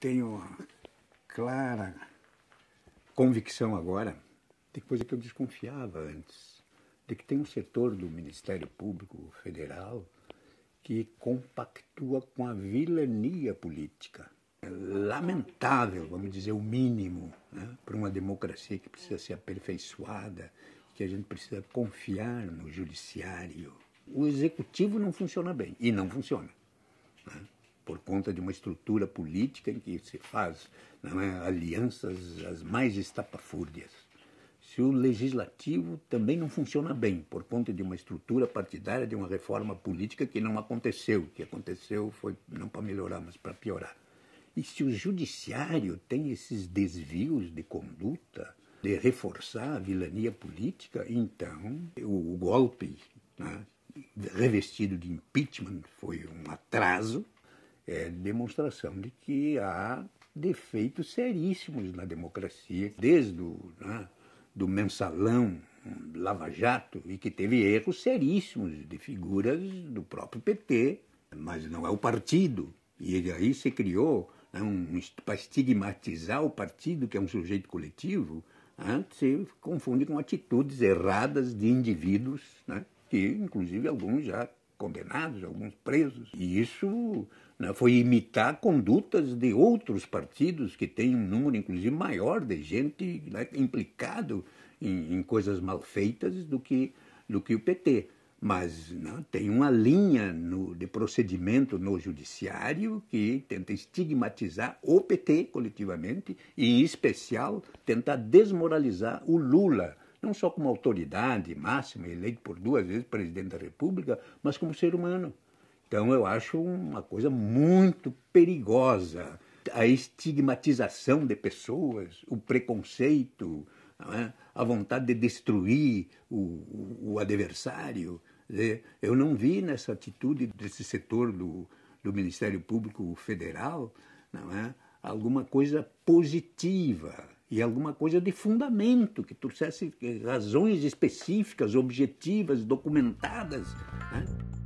tenho clara convicção agora de coisa que eu desconfiava antes, de que tem um setor do Ministério Público Federal que compactua com a vilania política. É lamentável, vamos dizer, o mínimo, né, para uma democracia que precisa ser aperfeiçoada, que a gente precisa confiar no judiciário. O executivo não funciona bem, e não funciona. Né? por conta de uma estrutura política em que se faz é, alianças as mais estapafúrdias. Se o legislativo também não funciona bem por conta de uma estrutura partidária, de uma reforma política que não aconteceu, o que aconteceu foi não para melhorar, mas para piorar. E se o judiciário tem esses desvios de conduta, de reforçar a vilania política, então o, golpe né, revestido de impeachment foi um atraso é, demonstração de que há defeitos seríssimos na democracia, desde o né, do mensalão, Lava Jato, e que teve erros seríssimos de figuras do próprio PT, mas não é o partido. E aí se criou, né, um, para estigmatizar o partido, que é um sujeito coletivo, né, se confunde com atitudes erradas de indivíduos, né, que inclusive alguns já condenados, alguns presos. E isso né, foi imitar condutas de outros partidos que têm um número, inclusive, maior de gente né, implicado em, em, coisas mal feitas do que, do que o PT. Mas né, tem uma linha no, de procedimento no judiciário que tenta estigmatizar o PT coletivamente e, em especial, tentar desmoralizar o Lula não só como autoridade máxima, eleito por duas vezes presidente da República, mas como ser humano. Então eu acho uma coisa muito perigosa a estigmatização de pessoas, o preconceito, é? a vontade de destruir o, o adversário. Né? Eu não vi nessa atitude desse setor do, do Ministério Público Federal não é? alguma coisa positiva e é alguma coisa de fundamento, que trouxesse razões específicas, objetivas, documentadas. Né?